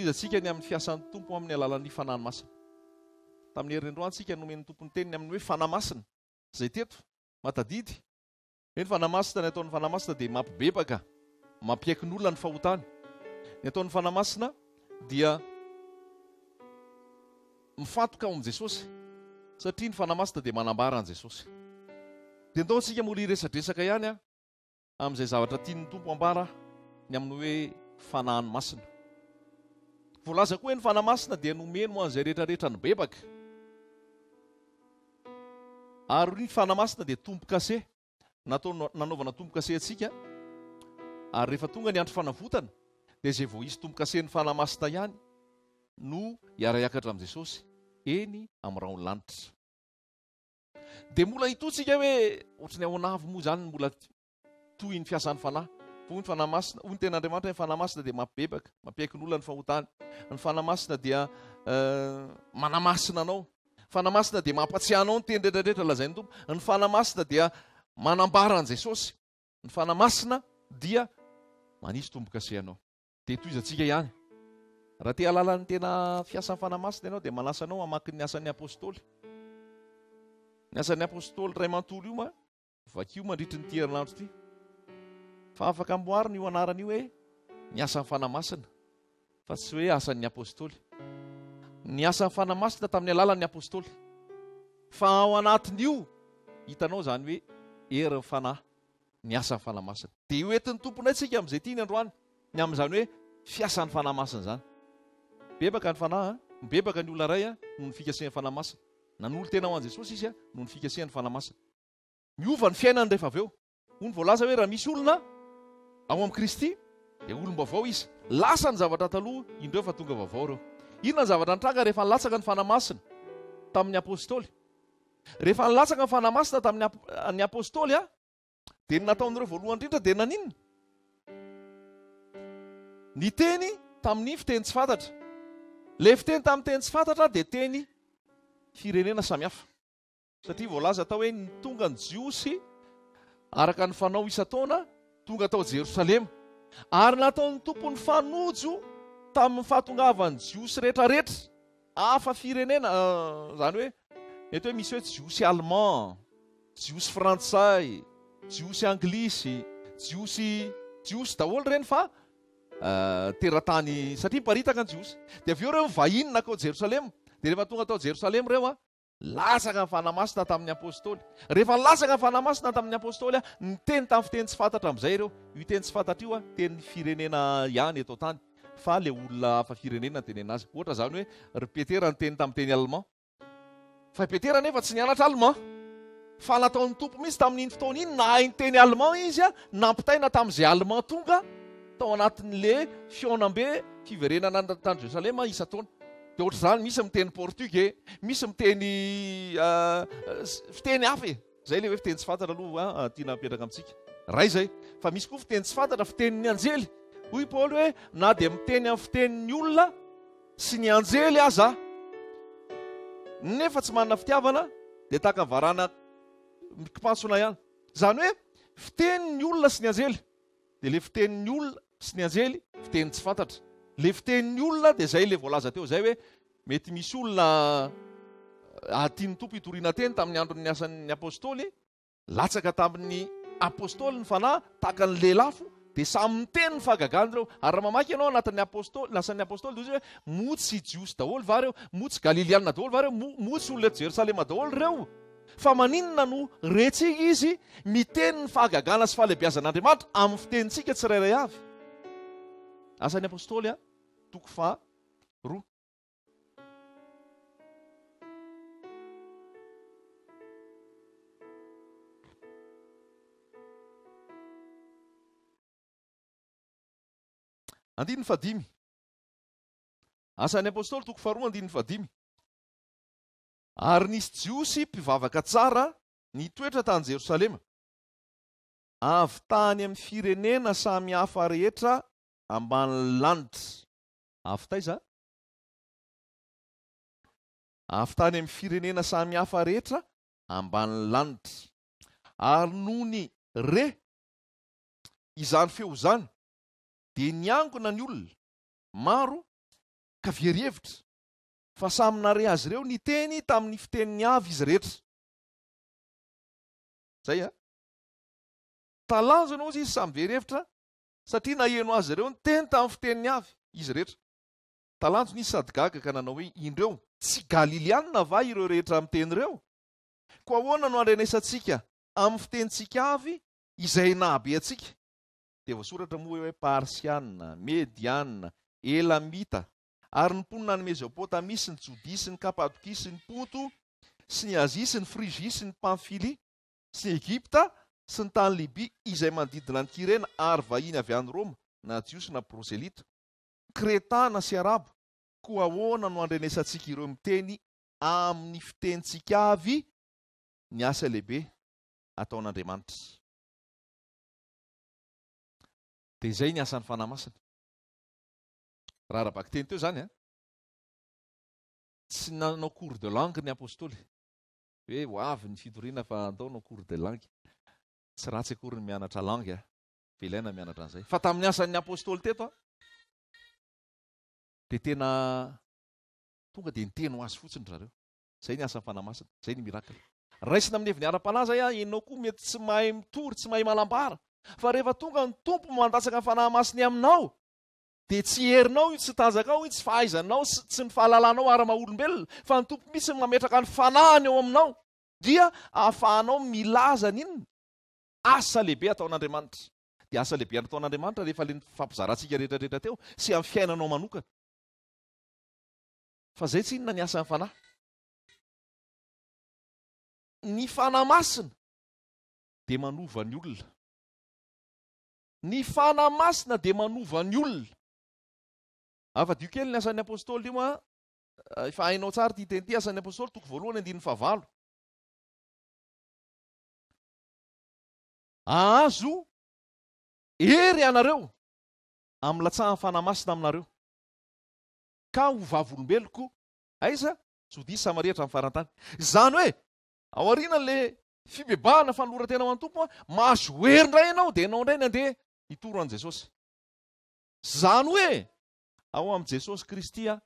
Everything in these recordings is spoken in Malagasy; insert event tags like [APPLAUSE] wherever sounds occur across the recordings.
izy atsika ny amin'ny fiasan'ny tompo amin'ny alalan'ny fanany masina taminy heriendroantsika nomeny tompony teniny amin'ny hoe fanamasina zay tetoaaemany ataoymanadampiepklnataaiatokaao amjesosy satria ny fanamasina de manambaranesoaosika ol resarean azay zavatra tianyny tompo ambara ny amin'ny hoe fanaanymasina voalaza koa e ny fanamasina de nomeno mo an'izay rehetrarehetra ny bebaka ary o ny fanamasina de tombo kaseh natao nanaovana tombo-kasentsika ary rehefa tonga ny antry fanavotana de zay vo izy tombo-caseny fanamasina ihany no iaraiakatra am' jesosy eny ami'ny rahao ony lanitra de mola hitotsika hoe ohatra'ny ao anavy moa zany mbola tohyny fiasan'ny fanahy o ny fanamasina oy ny tenandriamantra h ny fanamasina de eh, mampibebaka mapiaikinoa nyhotnyny fanamasina damanamainanaofaamaina d mampateanao n teny dretradretra lazany tobo ny fanamanadaanjesosnyaaaboaalalany tena fiasany fanamasina anao de manasanao amaki ny asany apôstôlyny asan'ny apôstôly ray mantolo ioma vakeo mandritri ny tierinadro ity fa afaka moariny io anarany io hoe ny asan'ny fanamasina fa tsy hoe asan'ny apôstôly ny asan'ny fanamasina tamin'ny alalan'ny apostôly fa ao anatin' io hitanao zany hoe eriny fanay ny asan'ny fanamasina de etin'ny tomponray tsika am'izay ty ny androany ny amzany hoe fiasan'ny fanamasina zany bebaka ny fanaha ah? bebaka ny olona ray a ah? no ny fikasehn'ny fanamasina na nyolo tena aho an' jesosy izy a ah? no ny fikasehan'ny fanamasinmiovany fiainany refaaveo o ny voalasa hoe raha misy olona ao ami'i khristy de olom-bavao izy lasa ny zavatra taloha indreo fa tonga vaovao reo inona ny zavatra ny tranga rehefa nilatsaka ny fanamasina tamn'y ptfatamn pa de nataon'ireo voalohanydrindra de aninntetam fteentten detefrenena amhafa satria voalaza atao hoe ny tongany jiosy araka ny fanao isataona tonga atao jerosalema ary nataon'ny tompony fanojo tamin'ny fahatongavany jiosy rehetrareetra afa firenena eh, zany hoe ety hoe misy hoe jiosy allemand jiosy frantsay jiosy anglisy jiosy jiosy daholo reny fa eh, teratany satria miparitaka ny jiosy de avy eo reo vahinona akao jerosalema de rehefa tonga atao jerosalema reoa ah, lafnamasna tamin'yrehfalasana nyfanamasina tamin'ny apôstôlya ny teny tamy fitenytsy fantatra am'zay reotesatereeeetsy alfa nataony tompo mihitsy tamin'iny fitaon'iny na ainy teny alleman izya nampitaina tam'zay alleman tonga tao anatin' le fionam-be fiverenana tany jerosalem isataona ohatrazany misy mteni portugais misy miteny ah, ah, fiteny hafye zay ley hoe fiteny tsy fantatra aloha atiana ah, apetraka amitsika ray zay fa misy koa fitenytsy fantatra fiteniny anjely hoy paly hoe na de miteny ami fitenin'ny olona sy ny anjely ahza nefa tsy manana fitiavana de taka n varana kipatsona ihany zany hoe fiteni ny olona sy ny anjely de le fitenin'ny olona sy ny anjely fiteny tsy fantatra le fiteniny olona de zay le voalaza teo zay hoe mety misy olona eh, atian'ny tompo hitoriana teny tamin'ny andron'ny asan'ny apôstôly latsaka tamin'ny apôstôly ny fanahy tahaka ny le lafo de samy iteny ny fahagagany reo ary raha mamaiky ianao anatin'ny apostoly asan'ny apostôly deozy hoe motsy jios daholy vareo mo tsy galilianna daholy va reo motsy olona t jerosalema daholy reo fa maninona no retsigny izy miteni ny fahagagana sy fahalehibeazan'andriamanitra amin'ny fitenitsika tsirayiray av asan'apstya tokofaroa andinny fadimy asan'ny apôstoly tokofa roa andininy fadimy ary nisy jiosy mpivavaka tsara ny toetra tany jerosalema avy tany amin'ny firenena samy hafa rehetra ambanny lanity afytayzaa afitany amiy firenena samy hafa rehetra ambany lanity ary nohony re izany feozany de ny angona ny olona maro ka verhevitra fa samy nare azy ireo ny teny tamin'ny fiteniny avy izy rehetra zay a talanjo anao izy izy samy verhevitra satria naeno azy ireo ny teny tamn'ny fiteniny avy izy rehetra talantjo nyisy sadygaga ka nanao hoe indreo tsy galilianna va ireo rehetra am' tenyireo ko ahoana no andrenesantsika amin'ny fitenitsikavy izay na abe atsika de voasoratra moa hoe pahrsianna mediana elamita ary nymponina any mezopotami sy ny jodi sy ny kapadoki sy ny ponto sy ny azi sy ny frigie sy ny pamfili sy y egypta sy ny tany libia izay mandidina ny kirena ary vahiny avy any roma na jiosina broselita cretana sy arabo ko ahoana no andrenesaantsika ireo miteny amin'ny fitenitsik avy ny asa lehibe ataon'andriamanitra de zay ny asan'ny fanamasiny raha rahabaky teny teo zany a eh? tsy nanao cour de langue ny apôstoly hoe ho avy ny fitorina fa andaonao cour de langue tsy ra tsy akoryny mianatra langea eh? velaina mianatra an'izay fa tamin'ny asany apostôly tetoa ah, de tena tonga de nteno azy fotsiny ahreo zay ny asanfanahmainayasnamyeny ara-panazaennaokoa mety tsy mahay mitory tsy mahaylaba fa rehefa tonga ny tompo mandatsaka ny fanahmasiny aminao de tsy erinao i tsy tazaka ao iy tsy fahaizannao tsy ny fahalalanao arama olombelona fa ny tompo mihitsy mametraka ny fanahany eo aminao dia ahafahanao milazan'inn aslehibe atoadmanitaeieatoamantreflefampizarsikaretreeosy m iainanaono fa zay tsyinona ny asany fanay ny fana masina de manovany olona ny fana masina de manova ny olona afa-dio kely ny asan'ny apôstôly eo ma eh, fa ainao tsara titenty asan'ny apôstoly toko voalohany andininy favalo azo ery anareo amy latsahany fanamasina aminareo ka ho vavolombeloko aiza jodis samaria atra am'y farantany zany hoe ao arinan le fibebahana fanolora tenaho an'ny tompo a maazooery ndray ianao de enao indray nandeha hitoro an' jesosy zany hoe ao am' jesosy kristy a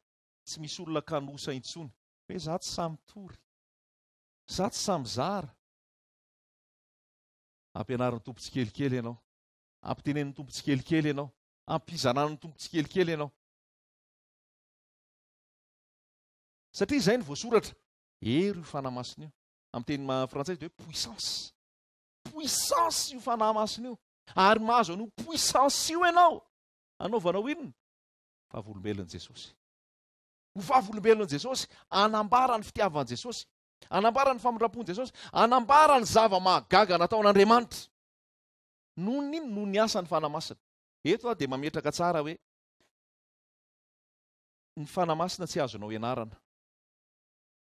tsy misy olona kanosa itsony hoe za tsy samytory za tsy samy zara ampianarin'ny tompotsikelikely anao ampitenen'ny tompotsikelikely anao ampizananany tompotsikelikely anao satria zay ny voasoratra ery io fanah masina io am'y teny frantsayy dehoe poissanse poissansy ofanaymasina io ary mahazo anyho poissansy io anao anaovana ho inono fav olombelon' jesosy hofavolombelon' jesosy anambarany fitiavanjesosy anambarany famindrapon jesosy anambarany zava mahagaganataon'andriamanitra noho nyiny noho ny asa ny fanamasina etoa de mametraka tsara hoe ny fanamasina tsy azo nao ianarana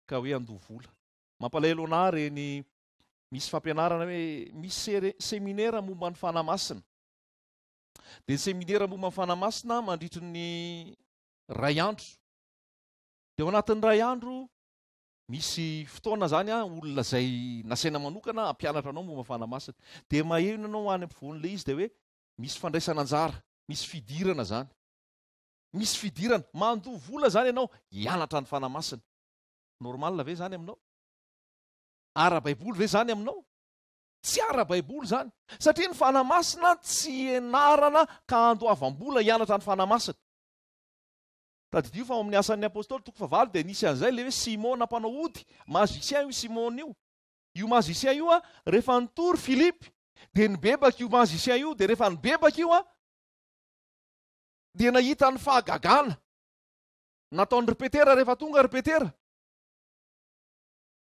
ka hoe andovola mampalalo anah reny misy fampianarana hoe misy s- seminaira momba ny fanamasina de ny seminaira momba ny fanamasina mandritriny ray andro de o anatin'ny ray andro misy fotoana zany a olona zay nasaina manokana ampianatra anao momba nyfanamasina de maheona anao ho any am-pivoan'le izy de hoe misy fandraisana anjara misy fidirana zany misy fidirana mandovola zany ianao ianatra ny fanamasina normalna ve zany aminao ara-baiboly ve zany aminao tsy ara-baiboly zany satria ny fanamasina tsy enarana ka andoavam-bola hianatra ny fanamasina tadidio fa o amin'ny asan'ny apostoly toko fa valo de nisy an'izay le hoe simona ampanao ody mahazisien io simona io io mazisien io a rehefa nytory pfilipy de ny bebaky io mahazusien io de rehefa ny bebaka io a de ahitany fahagaa nataony ripetera rehefa tonga rpetera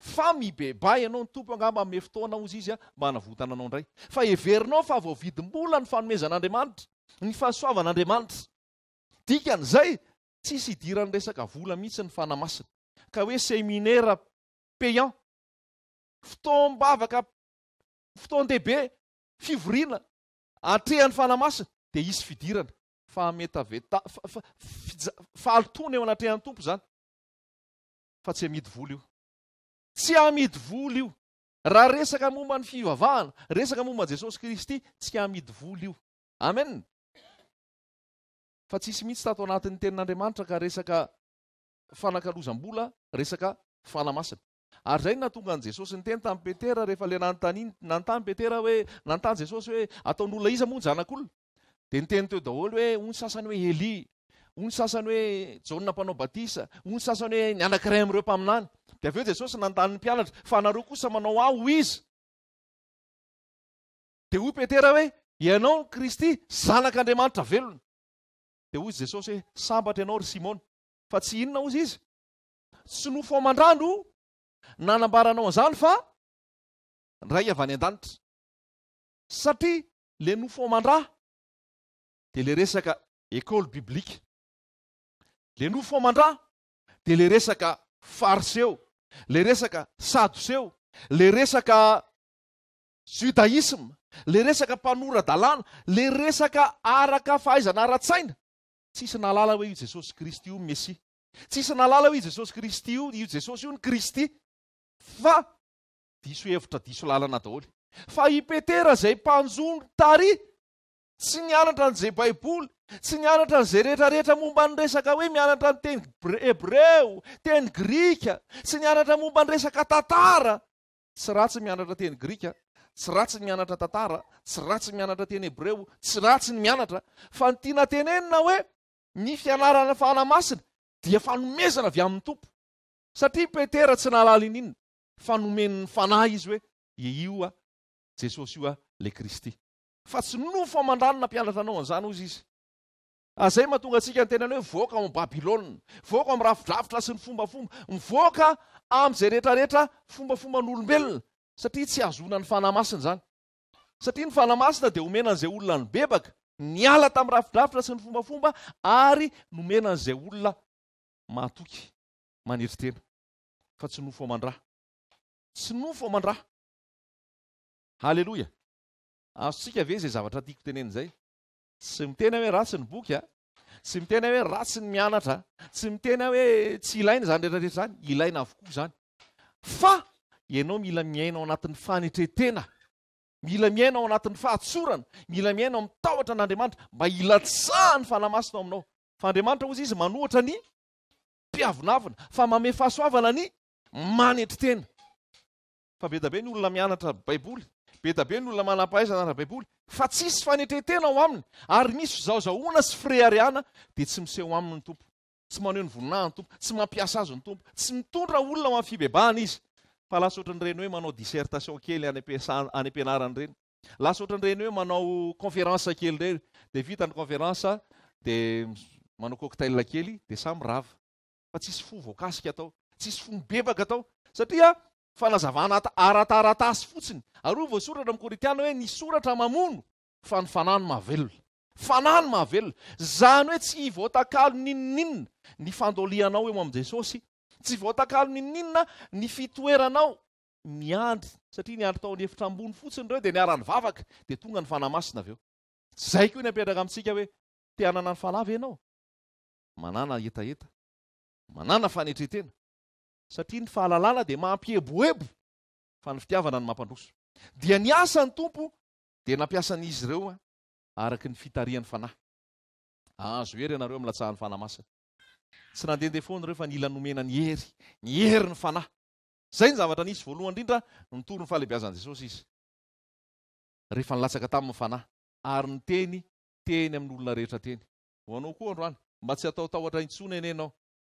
fa mibebay ianao ny tompo o agamba ame fotoana ozy izy a mba anavotana anao ndray fa everinao fahavaovidim-ola ny fanomezan'andriamanitra ny fahasoavan'andriamanitra dikan' zay tsisy hidirany resaka vola mihitsy ny fanamasina ka hoe seminaira payant fotombavaka fotondehibe fivoriana atrehany fanamasina de isy fidirana fahametaveta- fahalotona eo anatrehan'ny tompo zany fa tsy ha midy vola io tsy ahmidyvoly io raha resaka momba ny fivavahana resaka mombany jesosy kristy tsy amidy voly io ame fa tsisy mihitsy tatao anatin'ny tenin'andriamanitra ka resaka fanakalozam-bola resaka fanamasiny ary zay o natonga an'y jesosy ny teny tam'y petera rehefa le nanytaniny nanotany petera hoe nanontany jesosy hoe ataond ola izy mo ny zanak'olona de niteny teo daholo hoe oy sasany hoe eli o ny sasany hoe jaona mpanao batisa o ny sasany hoe ny anakiray am'reo mpaminany de avy eo jesosy nandanyn'ny mpianatra fa nareo kosa manao ah ho izy de hoy petera hoe ianao kristy zanak'andriamanitra velona de ozy jesosy hoe sambatra ianao ry simona fa tsy inona ozy izy tsy nofo aoman-drano nanambaranao an'zany fa ray yavany an-danitra satria le nofoaoamandraha de le resaka ecôle biblique le no fo mandraha de le resaka fariseo le resaka saduseo le resaka judaisma le resaka mpanora dalàna le resaka araka fahaizana ara-tsaina tsisy nalala hoe io jesosy kristy io ny messia tsisy na alala hoe i jesosy kristy i io jesosy io ny kristy fa diso he evitra diso lalana daholy fa ipetera zay mpanjono tari tsy ni anatra an'izay baiboly tsy nianatra n'zay rehetrarehetra momba ny resaka hoe mianatra nyteny - ebreo teny grika tsy ni anatra momba ny resaka tantara tsy ratsy mianatra teny grika tsy ratsy ny mianatra tatara tsy ratsy mianatrateny hebreo tsy ratsy ny mianatra fa nytianatenenina hoe ny fianarana n fahnaymasina dia fanomezana avy amin'ny tompo satria petera tsy nalala in'inyna fanomenyny fanahy izy hoe e io a jesosy io a le kristy fa tsy nofamandranonampianatra anao an'zany ozy izy azay mahatonga atsika ny teny any hoe voka amy babilôna voka amy rafidrafitra sy ny fombafomba ivoka amzay rehetrarehetra fombafomba ny olombelona satria tsy azona ny fanamasinazanyianfanamainade omenanzay olonae nialata amy rafidravitra sy ny fombafomba yoenaayofazoskeatioteneay sy miteny e ratsy ny bokya ah? tsy mitena hoe ratsy ny mianatra tsy mitena hoe tsy ilaina zany retrarehetra zany ilaina avokoa zany fa ianao mila miainao anatin'ny fanetretena mila miaina ao anatin'ny fahatsorana mila miaina mitahotra n'andriamanitra mba ilatsaha ny fanaymasinao aminao fa andriamanitra oizay izy manohitra ny mpiavinavina fa mame fahasoavana ny manetrytena fa be tabe ny olona mianatra baiboly be tabe ny olona manampahaiza anatra baibouly fa tsisy fanetretena aho aminy ary misy fzaozahona sy fre ariana de tsy miseho aminy ny tompo tsy manohe ny voninahny tompo tsy mampiasa azy ny tompo tsy mitondra olona hoa fibebaany izy fa lasotranyreny hoe manao disertation kely any ampianarany reny lasotranyreny hoe manao conférance kely reny de vitany conférance de manao côktal kely de sam rav fa tsisy fo voakasika atao tssy fomibebaka atao satria fanazavanat- arataratasy fotsiny ary o vo soratra amy kôrintiana hoe ny soratra mamono fa ny fanano maveloa fanany mavelona zany hoe tsy vaotankalo nnninna ny fandolianao e am jesosy tsy vaotankalo ninninna ny fitoeranao miandry satria nyandry taony hefitrambony fotsiny reo de niarany vavaka de tonga ny fanamasina aveo zay ko ny ampetraka amitsika hoe satria ny fahalalana de mampieboebo fa ny fitiavana ny mampandroso dia ny asany tompo deapiaa'iy oeiaeyna zay ny zavatra nisy voalohanyindrindra nitory ny fahalebeazanjesosyynyeny amy olonaeheaenyoanao koa androany mba tsy ataotaoatra itsona ene anao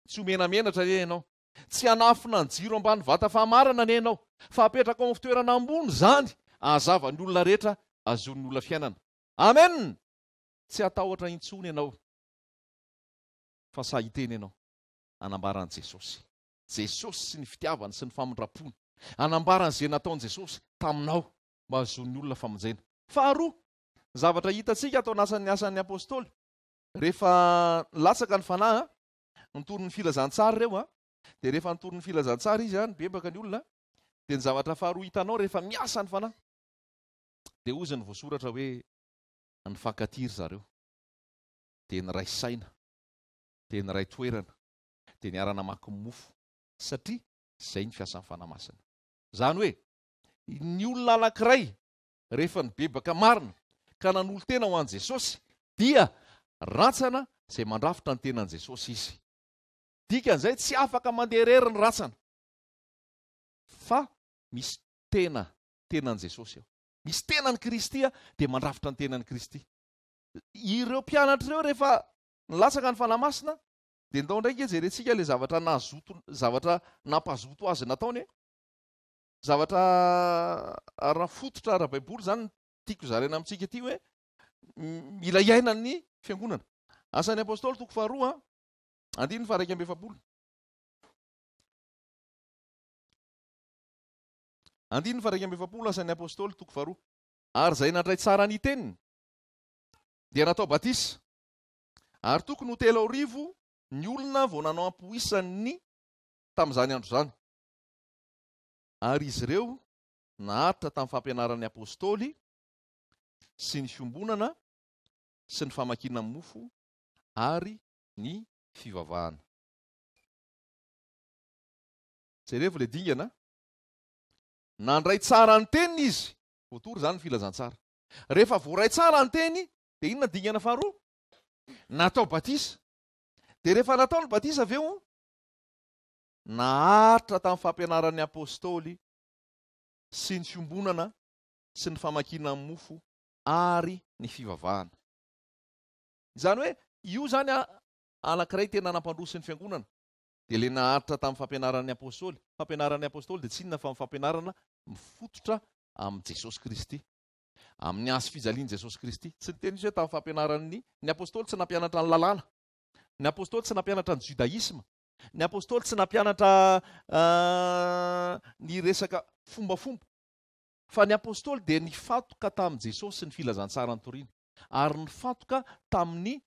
tsy omenamenatra e anao tsy anafina ny jiro ambany vatafahmarana ny anao fa apetraka ao m' fitoerana ambony zany azavanyolona rehetra anyolonaaeoesosy sy ny fitiavany sy ny famindraonaaanzay nataojesosmzavatrahitatsika atao nasanny asan'ny apôstôly rehefa nylatsaka ny fanahy a nytoro ny filazantsara reoa ah, de rehefa nytory ny filazantsara izy any bebaka ny olona de ny zavatra afaharoa hitanao rehefa miasa ny fanay de ozy ny voasoratra hoe ny fankatiry zareo de ny ray saina de ny ray toerana de niarana maki ny mofo satria zay ny fiasan'ny fanamasina zany hoe ny olona anankiray rehefa ny bebaka marina ka nanyolo tena ho an'y jesosy dia rantsana zay mandrafitra ny tenan'y jesosy izy dikan'zay tsy afaka mandeha reri ny ratsana fa misy tena tenan' jesosy aho misy tena ny kristya de mandrafitra ny tenany kristy ireo mpianatrareo rehefa nylatsaka ny fanahmasina de nytao ndraiky ejerentsika le zavatra nazoto zavatra nampahazoto azy nataony e zavatra arafototra ra baiboly zany tiako zarena amitsika ty hoe mila iaina ny fiangonana asan'ny apôstoly toko faharoaa andinny faraik afapolo andinny faraika amby efapolo asan'ny apostôly toko faroa ary zay nandray tsara any teniny dia natao batisa ary tokony ho tela aorivo ny olona vao nanao ampoisany ny tam'izany andro zany ary izy ireo nahaitra tam'y fampianaran'ny apôstôly sy ny fiombonana sy ny famankina any mofo ary ny fivavahana jerevo le dingana nandray tsara ny teniy izy voatory zany ny filazantsara rehefa vo ray tsara ny teny de ino na dingana faharoa natao batisa de rehefa natao ny batisa av eo naharitra tami'ny fampianaran'ny apostôly sy ny tsyombonana sy ny famakina ay mofo ary ny fivavahana zany hoe io zany a anakiray tena nampandrosyn'ny fiangonana de le naharitra tamin'ny fampianaran'ny apôstoly fampianaran'ny apôstoly de tsy inona fa fampianarana mifototra amn' jesosy kristy amin'ny azy fijalian' jesosy kristy tsy ny tena izy hoe tam'ny fampianaranny ny apostoly tsy nampianatra ny lalàna ny apostoly tsy nampianatra ny jodaisma ny apostoly tsy nampianatra ah, ny resaka fombafomba fa ny apostoly de ny fatoka tamn' jesosy ny filazantsara nytoriny ary ny fatoka tamin'ny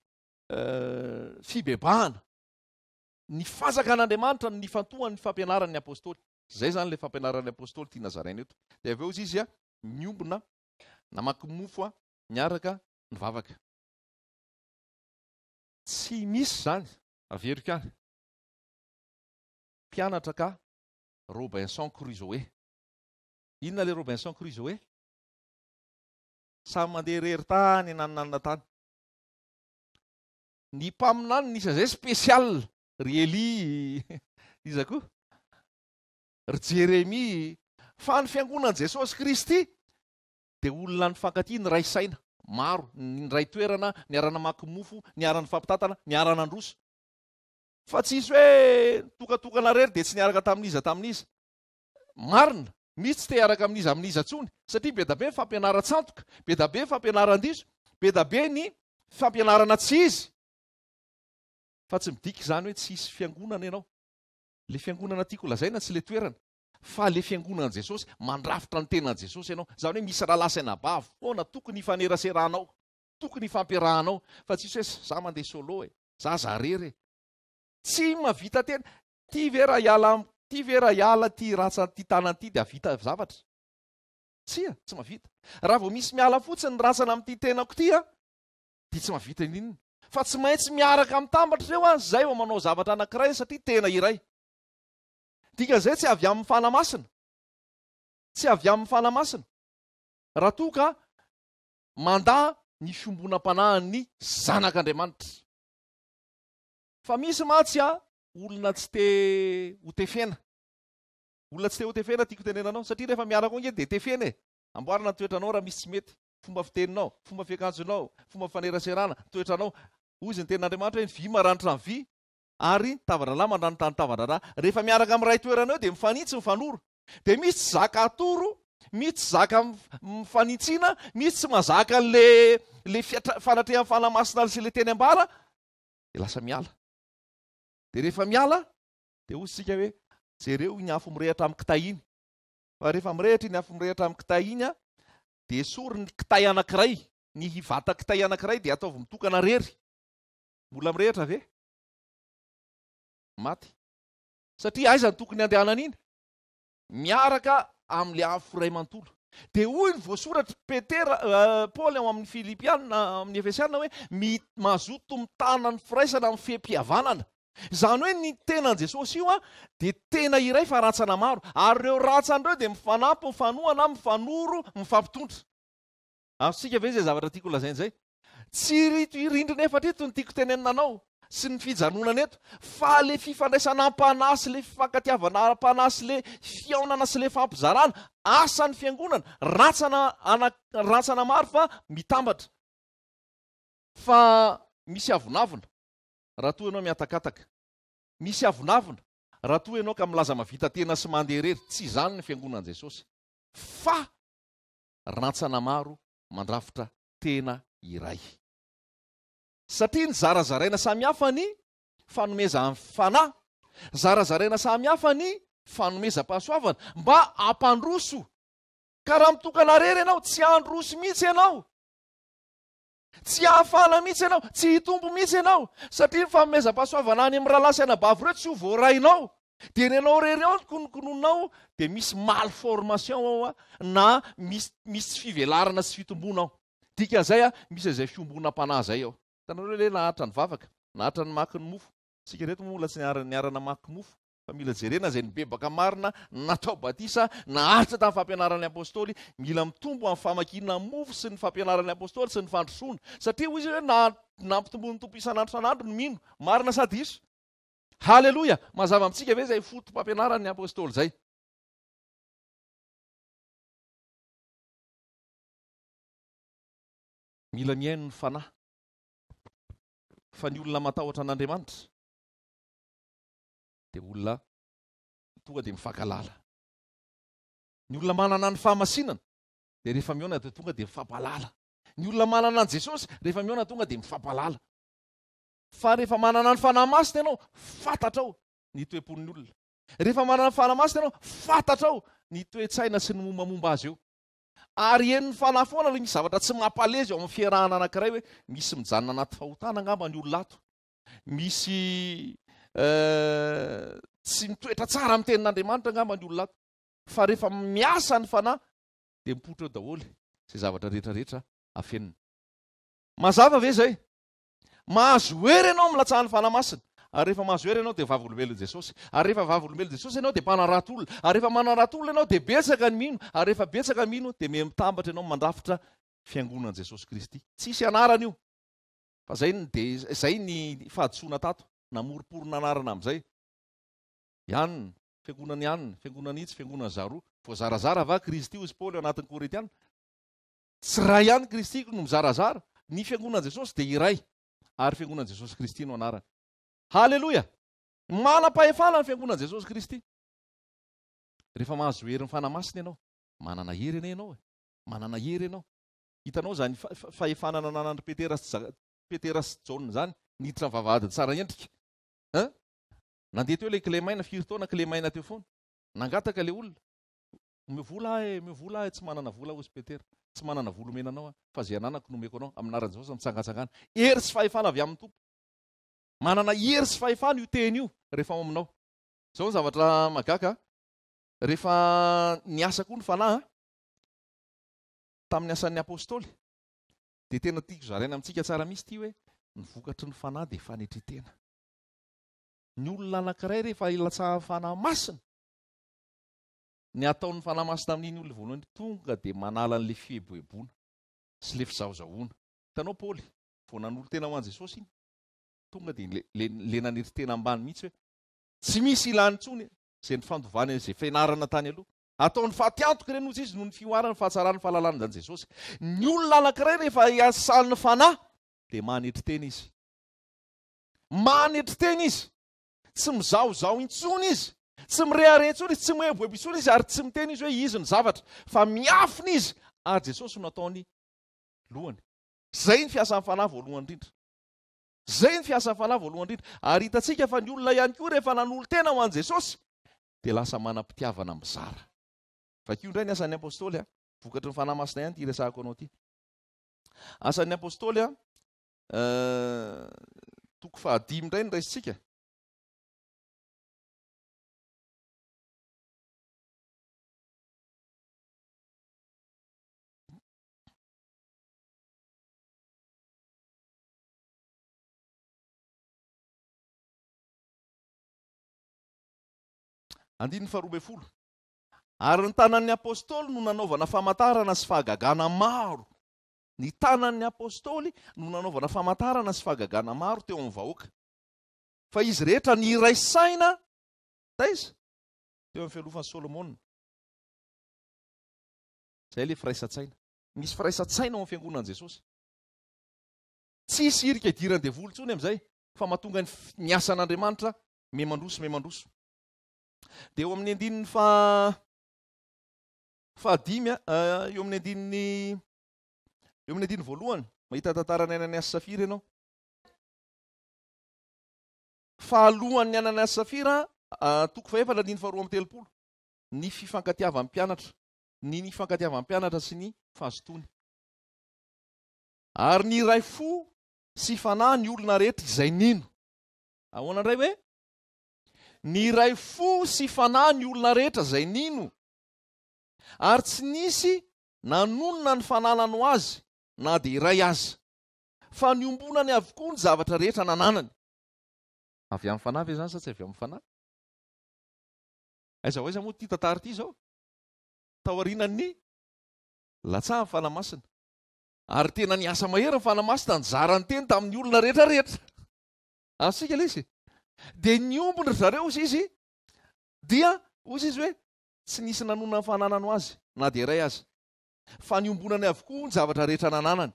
[HESITATION] fibebahana ny fansaka an'andriamanitra ny fantohany fampianarany apôstôly zay zany le fampianaran'ny apôstôly ti nazaraina eto de avy eo izy izy a mi ombina namaki mofo a miaraka ny vavaka tsy misy zany averika any mpianatra ka robin cen crusoet inona la robin cen crusoet samy mandeha reri tany enanonanona tany ny mpaminany nisa'zay spesiala [LAUGHS] ry eli iza koa ry jeremi fa ny fiangonan' jesosy kristy de olona ny fankaty ny ray saina maro nyray toerana ny aranamakimofo nyarany fampitatana miaranandrosa fa tsisy hoe tokatokana rery de tsy niaraka tamin'iza tamin'izy marina misy tsy teiaraka amin'iza amin'iza antsony satria be da be ny fampianaratsantoka be da be ny fampianarandiso be dabe ny fampianarana tsy izy fa tsy midiky zany hoe tsy isy fiangonana ianao le fiangonana tyako lazaina tsy le toerana fa le fiangonana jesosy mandrafitra nytenan' jesosy ianao zany hoe misy raha lasana bavo foana tokony hifaneraseranao tokony ifampiarahanao fa ts isy hoe za mandeha solo e za zarery tsy mavita tena ti veraiala ti vera iala ty ratsa ty tanan' ity de avita zavatra tsi a e, tsy mavita raha vao misy miala fotsiny ratsana am'ity tenako ty a de tsy mavita ininny fa tsy maintsy miaraka am tambatra reoa zay vao manao zavatra anakiray satria tena iray tikanzay tsy avyay fanamasinasy amamisy masya olna tsy te heenaolna tye hotenaeeao saia rehfa miarakedeenaaana e. ntoeranao raha misy tsymetyfoba fennaofoba fikanonao fomba faneraserana toeranao ozy ny tena'andriamantra hoe ny vy maranitrany vy ary tavadralah mandranotany tavadraraha rehefa miaraka amy ray toerana eo de mifanitsy mifanoro de misy tsy zakaatoro misy tsy zaka atinamisy tsy mazakanlele fi fanatrehany fanamasina sy le teny ambaradaaayafehamerehnyafoirehtramanyyya aaaynyaata anairay de ato mitokaney mbola mirehetra ve maty satria aizany tokony andehanana iny miaraka am'le afoiray mantolo de hoy ny voasoratra petera euh, paly aho amin'ny filipianna amn'ny efesianna hoe mi-mazoto mitana ny firaisana m fempihavanana zany hoe ny tenan' jesosy io a de tena iray fa ratsana maro ary reo ratsanyireo de mifanampy mifanoana mifanoro mifampitontra azotsika ve zay zavatra tiako lazain' zay tsy rito irindrina efatra ito ny tiako teny ninanao sy ny fijanonana eto fa le fifandraisana ampanasy le fankatiavanaampahnasy le fiaonana sy le fampizarana asan'ny fiangonana rantsana ana- rantsana maro fa mitambatra fa misy avonavina raha toa enao miatakataka misy avonavina raha toa anao ka mlaza mavita tena sy mandeha irery tsy izany ny fiangonana jesosy fa rantsana maro mandrafitra tena iray satria ny zarazaraina samy hafany fanomeza fana zarazaraina samy hafany fanomezam-pahasoavana mba ampandroso ka raha mitokanarery enao tsy androso mihitsy anao tsy hahafana mihitsy anao tsy hitompo mihitsy ianao satria ny fanomezam-pahasoavana any am'y rahalasy ana bavy reo tsy ho voarainao de ny anao rery ao ny konokononao de misy malformation ao a na mis misy fivelarana sy fitombonao tika an'zay a misy azay fiombonam-pana zay ao tanaroh le nahatra ny vavaka nahatranymakiny mofo tsika ret ola tsy niaranamaki mofo fa mila jerena zay nibebaka marina natao batisa nahaitra tamy fampianaran'ny apôstôly mila mitombo am famakinay mofo sy ny fampianaran'ny apôstôly sy ny fandrosona satria hoy iza y hoe anampitombonytompo isanandro san'andro no mino marina sady iso haleloia mazava mitsika ve zay fotompampianaranysay mila ny aino ny fanay fa ny olona matahotra an'andriamanitra de olona tonga de mifakalala ny olona manana ny fahamasinana de rehefa mioana de tonga de mifampalala ny olona manana any jesosy rehefa mioana tonga de mifampalala fa rehefa manana ny fanamasy ta anao fantatra ao ny toemponiny olona rehefa mana ny falamasy ty anao fantatra ao ny toetsaina sy ny mombamomba azy eo ary eniny fanay foana le misy zavatra tsy mampalezy eo am fiarahana anakiray hoe misy mijanona anaty fahotana angamba ny olonato misy eh, tsy mitoetra tsara m tenin'andriamanitra angamba any olonato fa rehefa miasa ny fanay de mipotra eo daholy say zavatra rehetrarehetra afenina mazava ve zay mahazo hoery anao milatsahan'ny fanamasiny ary refa mahazoery anao de vav olombelon jesosy ary refa vav olombelo jesosy anao de manarat olona ary refa manarat olna anao de betsaka ny mino ary refa betsaka mino de me itambaa nao mdaoesoy iyayngonaa fiagonaitsy fiangonan vo zarazara va kristy o izy paoly eo anatin'ny kôrintianna tsy raa ihany kristy ko no mizarazarany fagonaesosy de iray ary fiangonan jesosy kristy no anarany haleloia manam-pahefana ny fiangonan jesosy kristy rehefa mahazoerynyfanamasiny anaomaaaena anamaeenaitnao anyfefanana nanandryptnyidinnele eana firtonaleanatofonanangatk le olona mivola a mvola ah tsy manana volaazypeter tsy manana volomenanaoa fa za ananako nomeko anao amnaranjsosymitsangatagana ery sy fahefana avy amn'ny tompo manana iery sy fahefany io teny io rehefa o aminao zao ny zavatra magaka rehefa ni asako ny fanahya tamin'ny asan'ny apôstôly de tena tiakozaraina amitsika tsara misy ty hoe onynadeiay rehfailatsah fanamasina ny ataony fanahmasina amin'iny olona voanohany tonga de manalaan'le fieboebona sy le fizaozahona hitanao paôly vonan'olo tena hoan' jesosy iny tonga de le nanetritena ambany mitsy hoe tsy misy ilanyintsony zay ny fandovana za fenarana tany aloha ataony fatiantoky renoozy izy noho ny fioaray n fahatsarany fahalalanazany jesosy ny olona anankiray rehefa iasan'ny fanay de manetritena izy manetritena izy tsy mizaozao intsony izy tsy mirehare intsony izy tsy mieboeby itsony izy ary tsy mitena izy hoe izy ny zavatra fa miafiny izy ary jesosy no ataony lohany zay ny fiasan'ny fanay voalohany inrindra zay ny fiasay fanahy voalohay indrindra ary hitatsika fa ny olona ihany koa rehefa nan'olo tena ho an' jesosy de lasa manam-pitiavana mizara va keo indray ny asan'ny apôstôly a vokatry ny fanahmasina ihany ty resako anao ty asan'ny apôstôly a [HESITATION] toko fahadimy indray nyraisitsika andinyny farobe folo ary ny tanan'ny apôstôly no nanaovana famantarana sy fahagagana maro ny tanan'ny apôstôly no nanaovana famantarana sy fahagagana maro teo amhoak fa izy rehetra ny raisaina da teamy fialofan'nsôlyemisy irai-aina o a nonan esos tsis irika idirandevoly tsony am'zay fa mahatonga ny iasan'adriamanitra me mandroso me mandroso de eo amin'ny andininy fa- fahadimya eh, eo amin'ny andinny eo amin'ny andiny voalohany mahita tantarany ainany asy safira anao fahalohany ny ainany asy safira eh, toko fa hefatna anino faharoa am telopolo ny fifankatiava ammpianatra ny fifankatiava am mpianatra sy ny fahazotony ary ny ray fo sy fanah ny olona rehetra zay nino ahoana indray hoe ny ray fo sy fana ny olona rehetra zay nino ary tsy nisy nanonona ny fananano azy na de iray azy fa nyombonany avykoa ny zavatra rehetra nananany avy am'y fana ave zany sa tsy avy amn'ny fanay aiza hoayizan moa ty tantary ty zao taoarinanny latsaha ny fanamasina ary tena ny asa mahery ny fanamasina ny zarany teny tamin'ny olona rehetrarehetra any sika lesy de ny ombony rtrareo zy izy dia ozy izy hoe tsy nisy nanona ny fananano azy na de iray azy fa niombonany avokoa ny zavatra rehetra nananany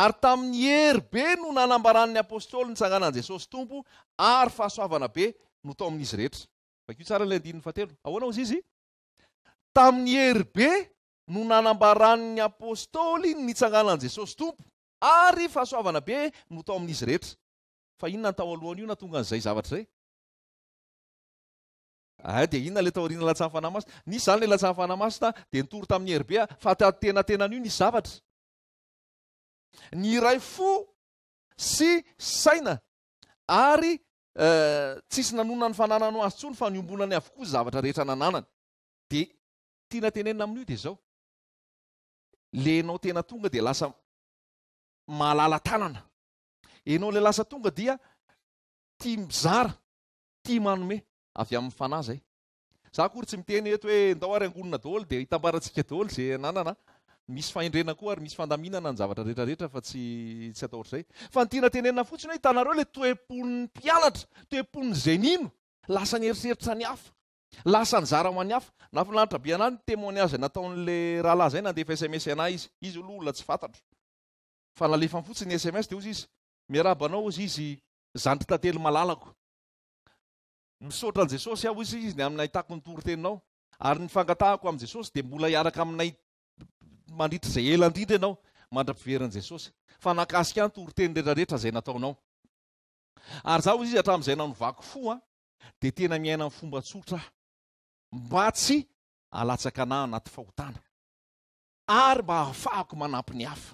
ary tamin'ny hery be no nanambaran'ny apôstôly nitsanganan jesosy tompo ary fahasoavana be no tao amin'izy rehetra vakeo tsara ny lay andinyny fatelo ahoana ozy izy tamin'ny hery be no nanambarann'ny apôstôly ny itsanganan jesosy tompo ary fahasoavana be no tao amin'izy rehetra fa inona ny tao alohana io na tonga an'zay zavatra zay a ah, de inona le atao hriana latsam fanaymasia nisy zany le latsamy fanamasina de nitory tamin'ny herbe a fa tiat tenatenan'io nis zavatra ny ray fo sy saina ary eh, tsisy nanoona ny fanananao azo tsony fa nyombonany avokoa y zavatra rehetra nananany de tiana tenaena amin'io de zao lenao tena tonga de lasa mahalala tanana enao le lasa tonga dia ti mizara ty manome avy aminnyfnaay e. za kory tsy mitenye oendayl deaantnaenenina fotsiny hoe itanareo le toeponny pianatra toeponnyanino lasa nyeritreritra ny afalasanhanafnanatraanatm aa nataolhhaydemsyatsn fotsinys ozy izy miarabanao izy izy zantry tantelo malalako misaotran' jesosy aho izy izy ny aminay tako ny toriteninao ary ny fangatahako am' jesosy de mbola iaraka aminay mandritra zay elaandrindra ianao mandra-piverin' jesosy fa nakasika any toriteny rehetrarehetra zay nataonao ary zaho izy izy atram'izay na novaky fo a de tena miainany fomba tsotra h mba tsy alatsaka anay anaty fahotana ary mba hahafahako manampi ny hafa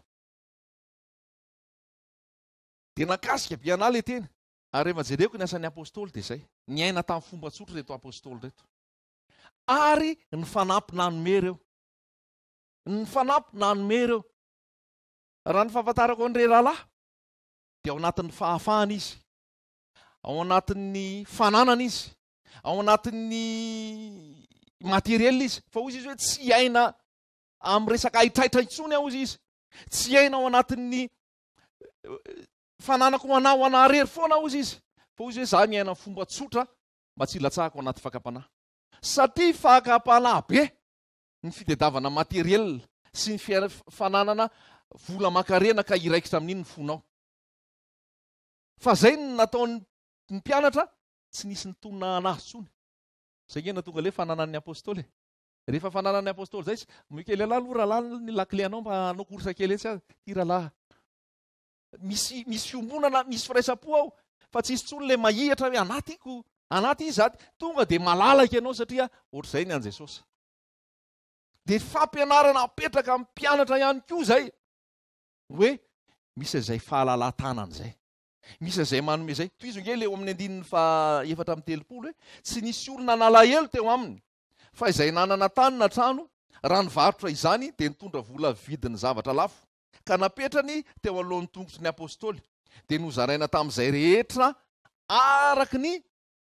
de nakasika be anay le teny ary efa-jareko nyasan'ny apôstôly de zay ny aina tamin' fomba tsotro reto apôstôly reto ary ny fanampy nanome reo ny fanampy nanome r eo raha ny fahafantarako an'ire rahalahy de ao anatin'ny fahafahana izy ao anatin'ny fananana izy ao anatin'ny materiela izy fa ozy izy hoe tsy iaina amy resaka aitraitra itsony ah ozy izy tsy iaina ao anatin'ny fananako anaho ana rery foana ozy izy fa ozy hoe zah miainay fomba tsotra mba tsy latsahakoanatyiaakapnbeny fidedavana materiel sy ny fi-fananana vola mankarena ka iraikitra amin'inynnaay nataony pianatra tsy nisyonaaaznaely alah aloha rahalan ny laileanao mba anao korsakely etsy a trahalaha misy misy hiombonana misy firaisam-poa aho fa tsy isy tsony le mahiatra hoe anatyiko anat i zaty tonga de malalaka anao satria ohatrzay ny an jesosy de fampianarana petraka my pianatra ihany ko zay hoe misy azayfahalalatananzaymisy azaymanome zay toizonge leo amin'ny andininy fa efatra amy telopolo e tsy nisy olona analaelo teo aminy fa izay nananatanyna trano ra ny varotra izany de nitondra vola vidiny zavatra lafo ka napetrany teo alohan'ny tongotry ny apôstôly de no zaraina tam'zay rehetra araky ny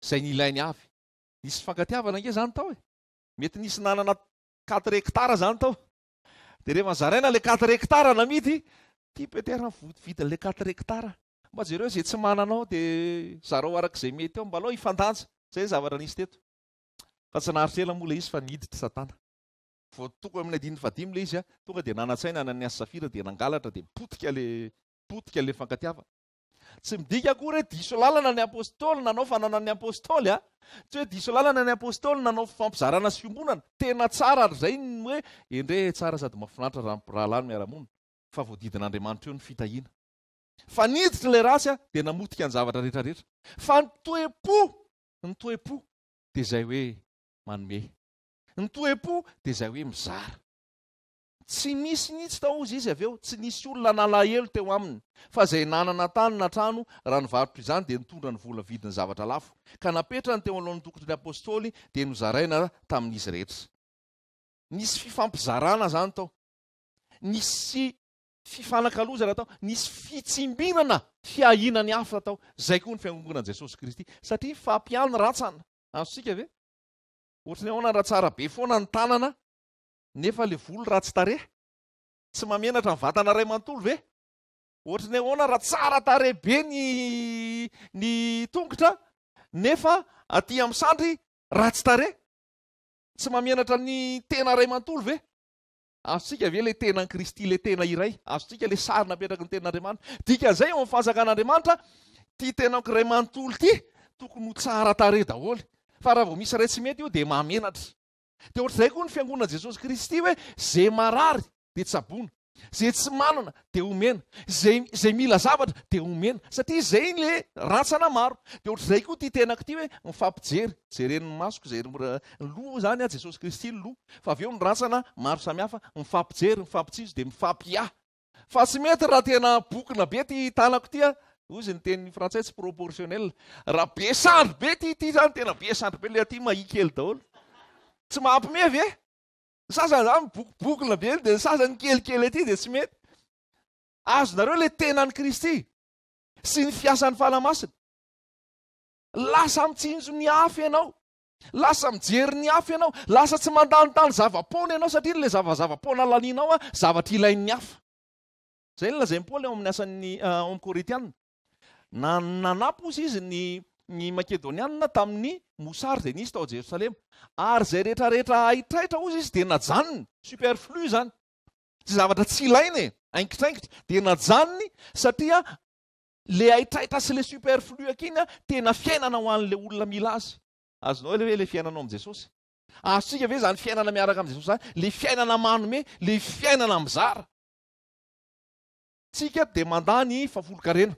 zay nylainy avy nisy fankatiavana nke zany tao e mety nisy nanana quatre ectara zany tao de rehefa nyzaraina le qatreectara namidy ty peterany voividin'la quatre ectara mba jereo za tsy mananao de zareo arak'zay mety ao mba aloha ifandanja zay e zavatra nisy teto fa tsy naharitrela mola izy fa niditra satana vo toko amin'ny adininy fadimy le izy a tonga de nana-tsaina na ny az safira de nangalatra de potale tale fanativa tsy midika koreh diso lalana ny apôstôly nanao fananany apostôlya tsy hoe diso lalana ny apostôly nanao fampizarana sombonana tena tsara arza oe endreh tsara sady mafinaitra hrahalano miaramonna fa vodidin'adriamanitra eo ntniditrala aa de naokan zavatrarerefa ntoepo ny toepo de zay hoemanomehy ny toepo de zay hoe mizara tsy misy nitsy tao izy izy avy eo tsy nisy olona nalaelo teo aminy fa zay nanana tany natrano raha nyvarotro izany de nitondra ny vola vidiny zavatra lafo ka napetrany teo alohan'nydokor'ny apôstôly de nozaraina tamin'izy rehetra nisy fifampizarana zany tao nisy fifanakalozana tao nisy fitsimbinana fiahinany afa tao zay koa ny fiangongonan jesosy kristy satria fampiany rantsana azotsika ve oatran'ny aoana raha tsara be foana ny tanana nefa le volo ra tsy tare tsy mamenatra nyvatana ray manotolo ve otrany oana raha tsaratbe nyotrenrahsttsy maenatra ny tenaray mantolo ve azotsika ve le tena nyristy le ena iayazosika le sy napetrak ntenamaromatokony hosaoy fa raha vao misy ray tsy mety io de mamenatra de ohatr'dray koa ny fiangonan jesosy kristy hoe zay marary de tsabona zay tsy manana de homena zay zay mila zavatra de homena satria zay le ratsana maro de ohatr'ray ko ty tenako ty hoe mifampijery za reninny masoko zao ny lo zany a jesosy kristy ny lo fa avy eo ny ratsana maro samihafa mifampijery mifampitsizo de mifampiah fa tsy mety raha tena bokina be ty htanako ty a ozy ny teny frantsay tsy proportionnel raha be sandro be tyty zany tena be sandro be le aty maeympeenaanyanbokiknaedeaankelieyoeoletenanyristysy e. ny fiasany faamasina lasa mitsinjo ny afa anao lasa mijery ny afa ianao lasa tsy mandanitany zavapôna anao satriany le zavazavaponaannao eoamin'ny asanyoamô na nanapoosy izy nyny makedonianna tamin'ny mosaryde nisy tao jerosalema ary zay rehetrarehetra aitraitra ozy izy de na janony superflui zany tsy zavatra tsy laina e aingitraingitra de na janony satria le aitraitra sy le superflui akiny a tena fiainana ho anle olona mila azy azonao ley hoe le fiainanao am jesosy azo tsika ve zany fiainana miaraka amjesosy a le fiainana manome le fiainanamzaradedanya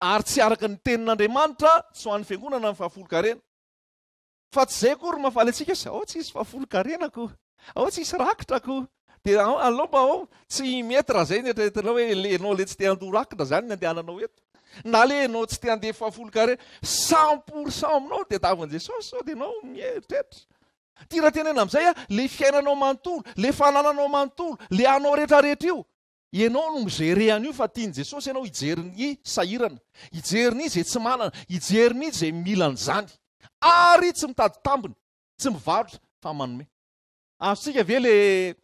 ary tsy araky ny tenin'andriamanitra tsy hoan fiangonana m fahafoli-karena fa tsy zay ko ry mahafaly antsika sy aotsy isy fahafolo-karenako aohtsy isy rakitra ko de aloomba ao tsymetyraha zay netrretl hoelenaole t tedorakitra anyaaena le enao tsy tendeha fahafolarena cent pourcent aminao de tavin' jesosy so de enao mieitretra tiratenaena am'izay a le fiainanao manontolo le fanananao manontolo le anao retrarehtra io anao no mizerehany io fa tiany jesosy ianao ijeriny sairana ijerinyi ze tsy manana ijerinyi ze milany zany ary tsy mitady tambiny tsy mivarotra faanomazotsika ve lele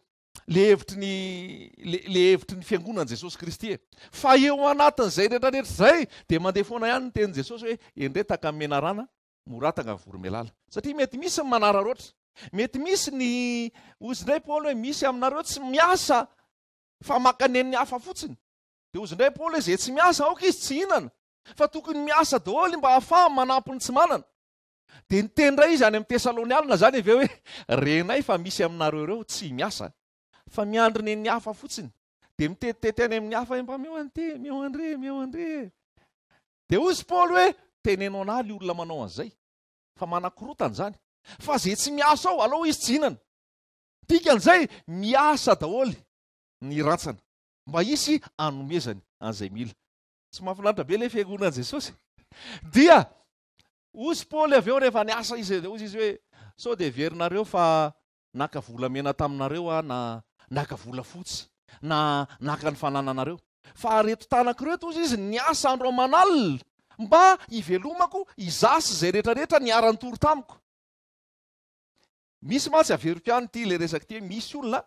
hevitrnyle hevitry ny fiangonan jesosy kristy e fa eo anatin'zay retraretr zay de mandefoana ihany ny ten jesosy hoe endretaka menarana mrataga voromelala satria mety misy ny manara roatra mety misy ny ozindray paoly hoe misy aminareo tsy miasa fa makaneny hafa fotsiny de ozy ndray paoly hoe ze tsy miasa aoka izy tsy hinana fa tokony miasa daholy mba hahafahny manampony tsy manana de nitendra izy any am'ny tessalôialna zanyeeisyaioiay aminy afmbaozy paoly hoefa za tsy miasa ao aloh izy tsy hinana tikan'izay miasa daholy ny rantsana mba isy anomezany anzay mila tsy mahafilanitra be le fiangonan' jesosy [LAUGHS] dia ozy paoly av eo rehefa nyasa izy ozy izy hoe so de verinareo fa naka vola mena taminareo a na naka vola fotsy na naka ny fanananareo fa areto tanaki reto ozy izy ny asa andro aman'alia mba ivelomako izasy zay rehetrarehetra niaranytoro tamiko misy matsy averom-piany ity le resaky ty hoe misy olona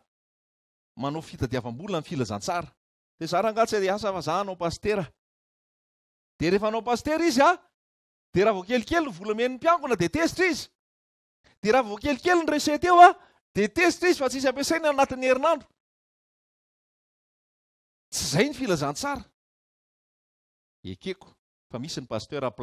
manao fitadiavambolna ny filazantsara e zarangatsy asaaaoaedeehefanaoaer izy a de raha vokelikely ny vola menny piangona de tesitra izy de raha voakelikely ny recet eo ah, a de tesitra izy fa tsy isy ampiasaina anatin'ny herinandro tsy zay ny filazantsara ekeko fa misy ny pasteur p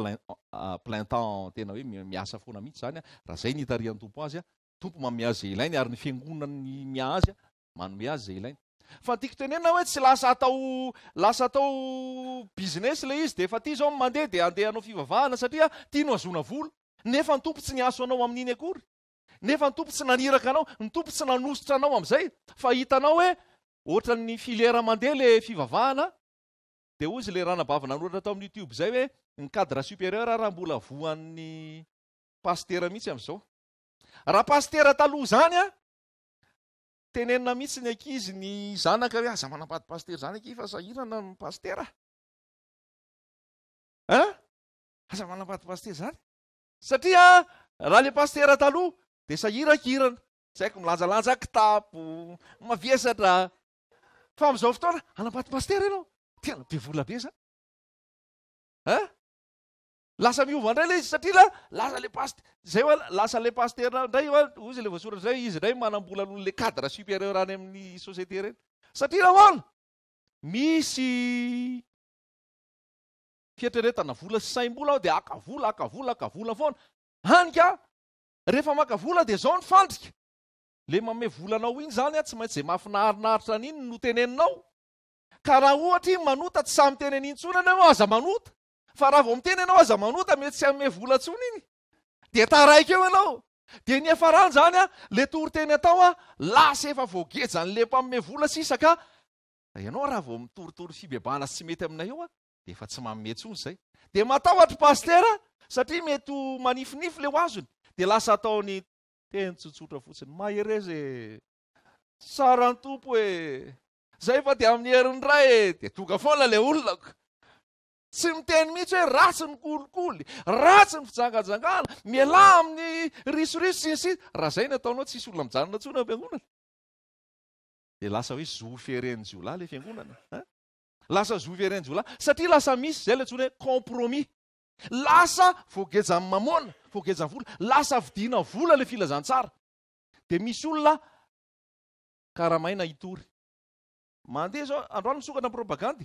plaintan tena hoe miasa foana mihitsy zany a ah. raha zay nitariantompo azy a ah, tompo mameazyilainy ary ny fiangonany mia azya manome azy zay ilaina fa ntiko tenenna hoe tsy lasa atao lasa atao bisines le izy de fa ti zao mandeha de andehanao fivavahana satria tiano azona volo nefa ntompo tsy niaso anao amin'n'iny akory nefa ny tompo tsy naniraka anao ny tompo tsy nanositra anao am'zay fa itanao hoe otrany filiera mandeha le fivavahana de ozy le rahanabavananoratatao amn'ny outube zay hoe nyadra superieur rahambola vohannyasterihitsy aaohastertahzany tenenina mihitsy ny ankizy ny zanaka hoe aza ah, mana-pady pastery zany aki fa sahirana y pasteraa an aza ah, manampadi pastery zany satria raha le pastera taloha de sahirakirana tsy aiko milanjalanja kitapo maviesatra fa m'izao fotoana anampady pastera ianao tena be vola be zany an lasa miovandray le izy satria la lasa le past zay lasa le pastera ndrayiz le asoratry ray izynaymaabolalooleeyaeala bola aho de aalalaa oanaank rehefa makavola de zaho ny fandrika le mame volanao iny zany a tsy maintsy za mahafinaharinaritra an'iny no teneninao ka raha ohatra manota tsy samytenen'intsonana ho aza manota fa raha vao mitena anao aza manota mety tsy amme volatsony iny de taraiky eo ianao de ny afarany zany a le tory teny atao a lasa efa vogejany le mpamome olaisaoroemataoatry pastera satria mety o manifinifo le azony deasataonytaotsinyesrany tompo e zay fa de ami'ny herin ray e de toga foanale olonako tsy miteny mihitsy hoe ratsy ny kolikoly ratsy ny fijangajangala mila amin'ny risoriso siny sis raha zay ny ataonao tsisy olona mijanana ntsona ampiangonany de lasa hoe zo ferenjolahy le fiangonana lasa zoferenj olay satria lasa misy zay le tsoina hoe compromis lasa vogeja a mamona vogejavola lasa vidina vola le filazantsara de misy olona karaha maina itory mandeha zao androany misokatra y propagandy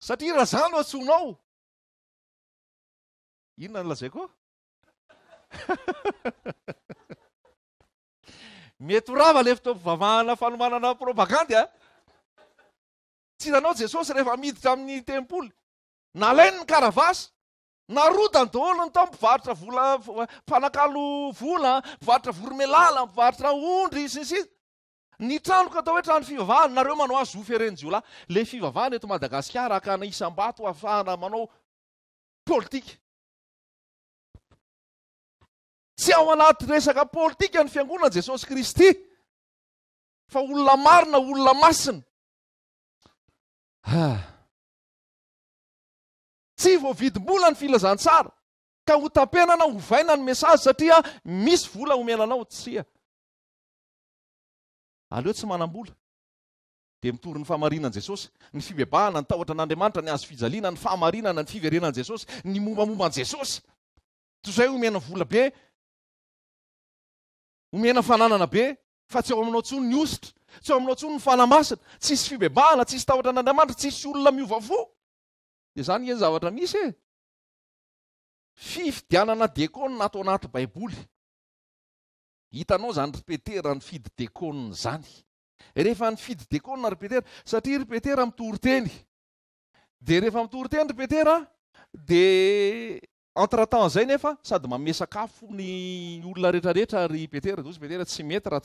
satria rahazano o antsoinao inona ny lazay koa [LAUGHS] mety horava lefotompivavahana fanomanana propagandy a ah. tsi iranao jesosy rehefa miditra amin'ny tempoly na lainy ny karavasy na rotandaholo ny tao mpivaritra vola mpanakalo vola mpivaritra voromelala mivaritra ondry sin sisy ny tranoko atao hoe trano fivavahany nareo manao azo hof erenjo lahy le fivavahany eto madagasikara aka naisam-bato ahafahana manao pôlitika tsy ao anaty resaka politika ny fiangonan jesosy kristy fa olona marina olona masina a ah. tsy voa vidim-bola ny filazantsara ka ho tapenana ho vaina ny message satria misy vola homelanao tsia aleo tsy manam-bola de mitory ny fahamarinan' jesosy ny fibebahana ny tahotra an'andriamanitra ny azo fijaliana ny fahamarinana ny fiverenan' jesosy ny mombamomban' jesosy toyzay omenay vola be omena fananana be fa tsy ao aminao tsyno ny ositra tsy ao aminao tsyony ny fanamasina tsisy fibebahana tsisy tahotra an'andriamanitra tsisy olona miova fo de zany keny zavatra misy e fifidianana deko ny nato anaty baiboly hitanao zany ripetera ny fidy deô zany rehefa ny fidy deônia r petera satria ripetera mitoryteny de rehefa mitoriteny ripetera de entretem zay nefa sady mame sakafo ny olona retraretra rpetera deozypetera tsy metra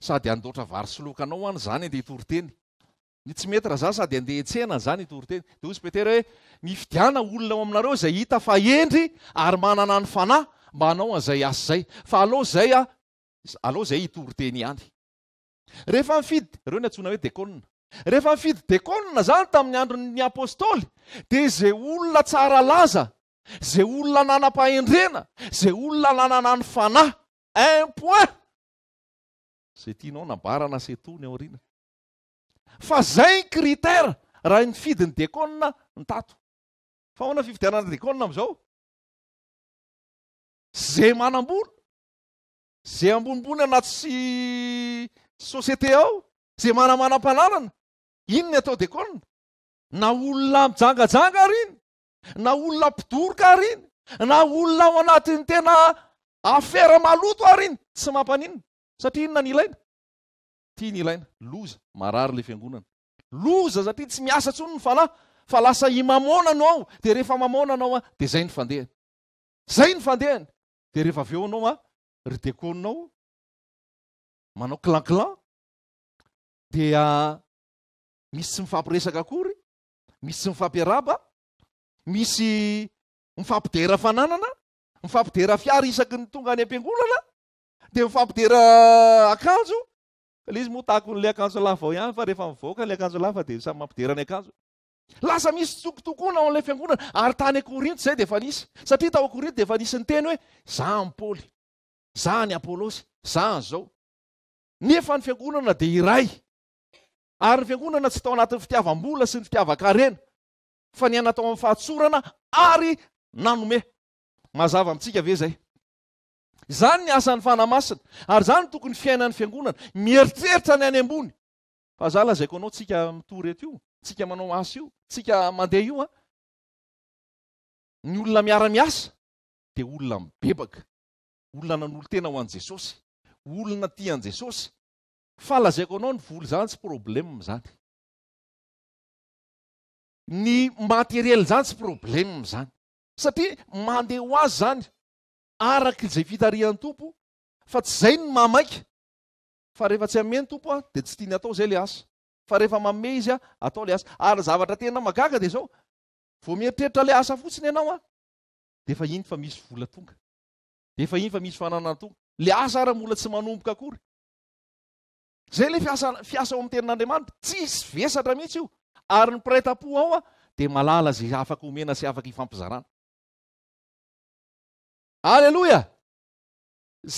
ssadydaaroknaoanynydtoedenotedeozyeterhoeina olona oaminareo zay ita aendryary manana ny fana mba anao anzay aszay fa alo zay a aloha zay hitoryteny any rehefa mifidy reo ny antsoina hoe dekônna rehefa mifidy dekônna zany tamin'ny androny apôstôly de zay olona tsara laza zay olona nanam-pahendrena zay olona nananany fanay un point se tinao nabarana setony ao rina fa zay ny critera raha mifidiny dekônna ny tato fa oana y fiviteanana dekônne am'izao zay manam-bono ze ambonibony anaty sy sosiete ao ze manamanam-panarana inony atao dekolina na olona mijangajanga ary iny na olona mpidorika ary iny na olona ao anatiny tena afera maloto ary iny tsy mampaninina satria inona ny ilaina ty ny ilaina loza marary le fiangonana loza satria tsy miasa ntsono ny fana fa lasa imamonano ao de rehefa mamonana ao a de zay ny fandehany zay ny fandehany de rehefa aveo anao a ry dekoninao manao kilankilan dea misy tsy mifampiresaka kory misy tsy mifampiaraba misy mifampiderafann mifampidera fiarisaky ny tongaany ampiagolana de mifampidera akanjole izy otaon'le akanolaaoayfarefaikale aanodesyampdery anlasa misy tokotokona ao an'le fiagonana ary tany e kôrinty zay de efanisy satria tao korint deefa anisyny teny hoe za am' pôly za ny apôlôsy zan zao nefa ny fiangonana de iray ary ny fiangonana tsy tao anatn'ny fitiavam-bola sy ny fitiavakarena fa ny ainatao amy fahatsorana aryanoazvamtsia veaynynasn'ynaary zany tokony fiainanny fiangonana mieritreritra ny any ambony fa azah lazaiko anao tsika mitoreto io tsika manao asy io tsika mandeha io a ny olona miara-miasa de olona mibebaka olona nan'olo tena ho an' jesosy olona ti an' jesosy fa alazaiko anao ny voly zany tsy problema zany ny materiely zany tsy problemzany satria mandeha ho azy zany araky zay fitarian'ny tompo fa tsy zay ny mamaika fa rehefa tsy ame ny tompo a de tsy tiany atao zay la asa fa rehefa maome izy a atao le asa ary zavatra tena magaka de zao vo mieritreritra la asa fotsiny ianao a de fa iny fa misy vola tonga eefa iny fa misy fananana to le asara mbola tsy manomboka akory zay le fias fiasa ao am'y tenn'andriamanitra tsy isy vesatra mihitsy io ary ny preta-po ao a de malala zay afaky homena sy afaky hifampizarana alleloia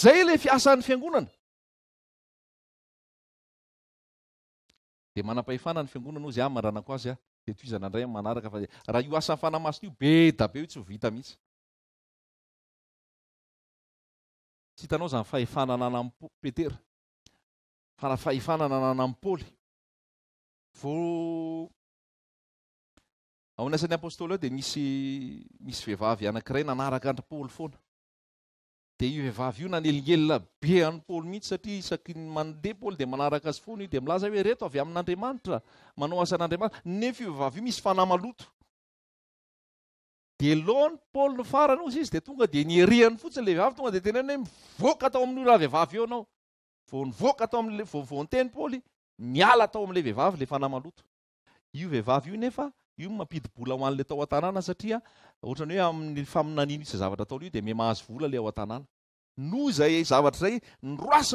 zay le fiasan'ny fiangonana de manam-pahefana ny fiangonana o zay ami ranako azy a de toizana andray a manaraka fa raha io asan'ny fanamasina io be dabe io tsy ho vita mihitsy shitanao zany fahefanana ana am petera faafahefanana n ana amy paôly vao ao anasan'ny apôstoly aho de misy misy vehivavy anankiray nanaraka anrypaôly foana de iovehivavy io nanelingelyna be any paôly mihitsy satria isakyy mandeha paôly de manaraka azy foana io de milaza o hoe reto avy amin'n'andriamanitra manao asan'n'andriamantra nefa iovehivavy io misy fanamaloto de loany paôly ny farana ozy izy de tonga de nyerehany fotsiny le vehivavy tonga de tenanny hoe mivoka atao amin'io raha vehivavy eo anao vo nivoka atao amle vony teny pôly mialaatao amle vehivavylehle toadny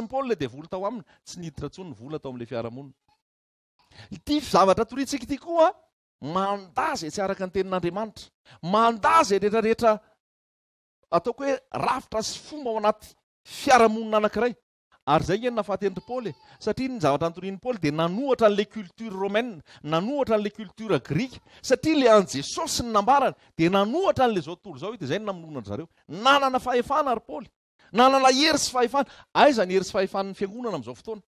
pôly le deoltoamny tsy nidisonny vola atao amlearat zavatra toritsiky ty koa mandazy tsy araka ny tenin'andriamanitra mandaza rehetrarehetra ataoko hoe rafitra sy fomba ao anaty fiaramonina anankiray ary zay ngen nafahatenry poly satria ny zavatra nytorin poly de nanohatra an'le culture romaine nanohatra an'le cultura grique satria ley any jesosy ny nambarany de nanohatra an'le zao totolo zao io de zay n namononary zareo nanana fahefanaary paoly nanana heri sy fahefana aizany heri sy fahefany fiangonana am'izao fotoana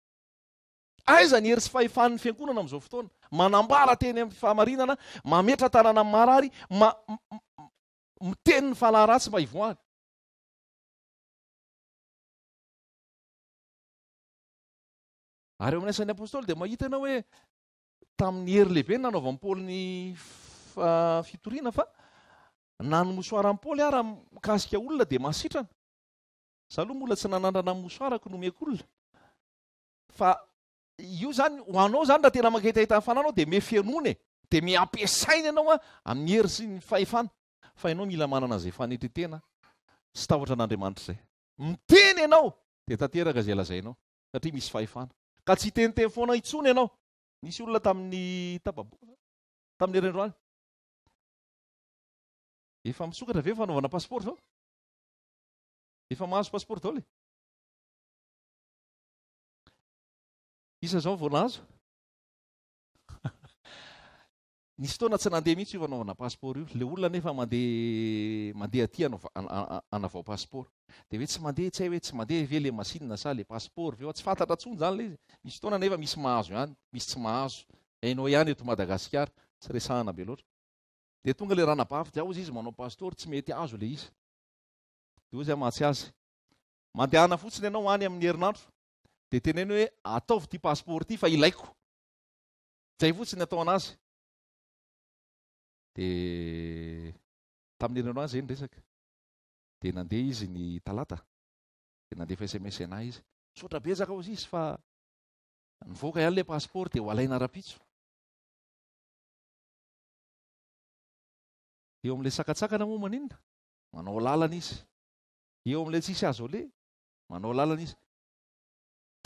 aiza ny hery tsy fahefahny fiangonana am'izao fotoana manambara teny am fahamarinana mametra tanana amy marary ma- miteny ny fahala ratsy mba ivoany ary eo aminaisan'ny apôstoly de mahita ianao hoe tamin'ny hery lehibe ny nanaovampoli ny fitoriana fa nany mosoaram paoly ahraha mikasika olona de masitrana sahaloha mbola tsy nanandrana mosoarako nomeky olona fa io zany ho anao zany raha tena manketahita ahafananao de me fenonae de me ampiasaina anao a amiy heri sy ny faefana fa anao mila manana zay fanetretena sy tahotra an'andriamanitra zay miteny anao de tanteraka zay lazay anao satria misy faefana ka tsy hiteniteyfona itsona anao misy olona tami'ny tapabo tam'ny erendro any efa misokatra ave e fanaovana passporta ao efa mahazo passiporta ao le isa zao voanahazo misy [LAUGHS] ftoana tsy nandeha mihitsy io fanaovana passiport io le olona nefa mae mandeha aty anavao passport de hoe tsy mandeha tsy hay hoe tsy mandeha ve le masina sa le passport va tsy fantatra tsony zany le izy misy ftoana nefa misy mahazo hany misy tsy mahazoinaoany eomaaare hanaaaoizy izy manao pasport tsy mety azo le izaahatsazy mandeana fotsiny anao any amnny herinantro de teneny hoe ataovy ty passiport ty fa ilaiko zay fotsiny atao anazy de tamn'ny enano azy zay nyresaka de nandeha izy ny talata de nandehafahisa mainseana izy sotra betsaka ao sisy fa nivoaka ialy lay passport de ho alaina arapitso eo am'lay tsakatsakana moa maninona manao làlana izy eo am'lay tsisy azole manao làlana izy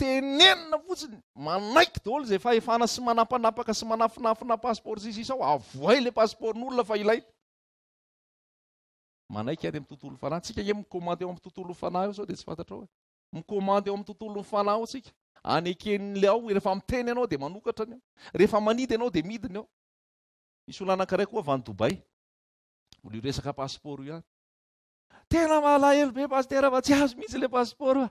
tenenina fotsiny manaiky daolo zay fa hefana sy manampanapaka sy manafinafina passiport sisisy aho avoay la passipôrt n'olona fa ilain manaiky e? any am tontolofanatsika ge mimande eo amy tontoloyna ao de sy fantatro miomande eo amy tontoloyfana o ikaaearetena mahala elo be pastera fa tsy azo mihitsy le passiport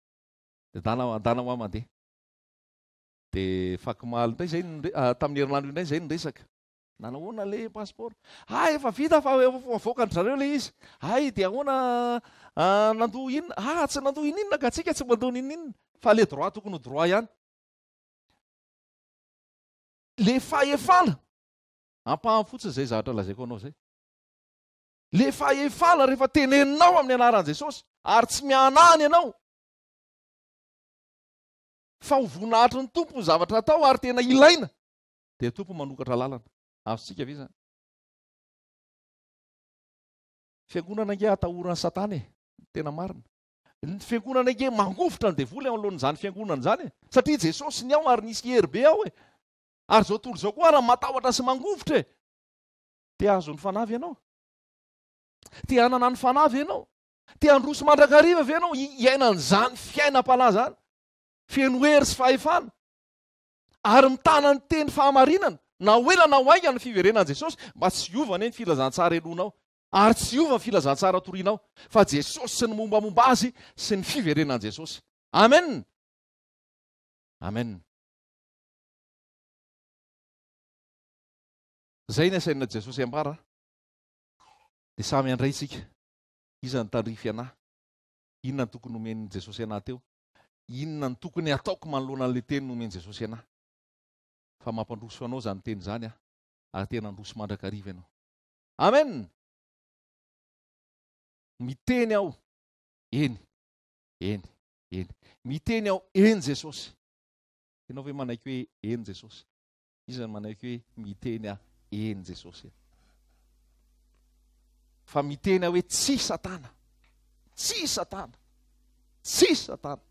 de dana adana hoamandeha de faky maliindray zay ah, tamn'y herinanoindray zay nresaka nanahoana le pasport ayefa ah, vita fahoeoavokanytrareo le izyaydhoananando inina ahatsy nandohninina ah, katsika tsy madohnininnfaledroittokonyrot aleaaapam fotsinyzay zaatra lazako anaoayehfanniao amn'ny anaranjesosyary tsy miananyanao fahovonahatrny tompon zavatra atao arytena ainde onge ataoransatantefiagonn nge mangovotra ny devoly e aloanzany fiangonan zany e satria jesosy ny ao ary niserybe ao e ary zao tolo zao koa raha mataoatra sy mangovotra e teazony fanavy anao teananany fanavy anao teandrosy mandrakariva av anao iainan'zany fiaina pala zany fenoery sy fahefana ary mitanany teny fahamarinana na o ela na ho aika ny fiverenan' jesosy mba tsy ovany he ny filazantsara elonao ary tsy iova 'ny filazantsara torinao fa jesosy sy ny mombamomba azy sy ny fiverenan' jesosy ame amen zay ny asaina jesosy ambara de samy andray tsika izany tanrify anahy inona ny tokony omennny jesosy anahteo inona ny tokony ataoko manoloana anle teny nomeny jesosy anah fa mampandroso anao zany teny zany a ary tena androso mandrak'ariva anao amen miteny aho eny eny eny miteny aho eny jesosy enao ava oe manaiky hoe eny jesosy izany manaiky hoe miteny ao eny jesosy a fa miteny ah hoe tsy satana tsy satana tsy satana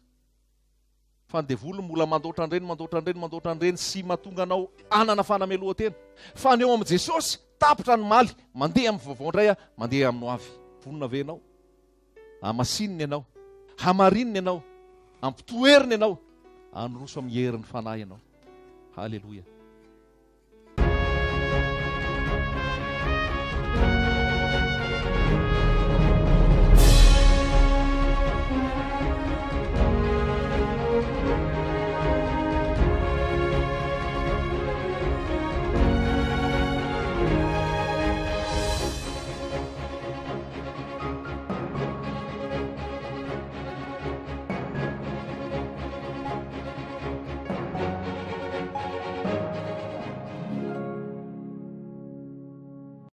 fanydevolo mbola mandoatranyreny mandoatranreny mandoatrany reny sy mahatonga anao anana fanamelohatena fa aneo am' jesosy tapitra ny maly mandeha amvaovaondray a mandeha amino avy vonina ave anao amasininy anao hamarininy anao ampitoeriny anao anyroso am herin'ny fanahy anao halleloia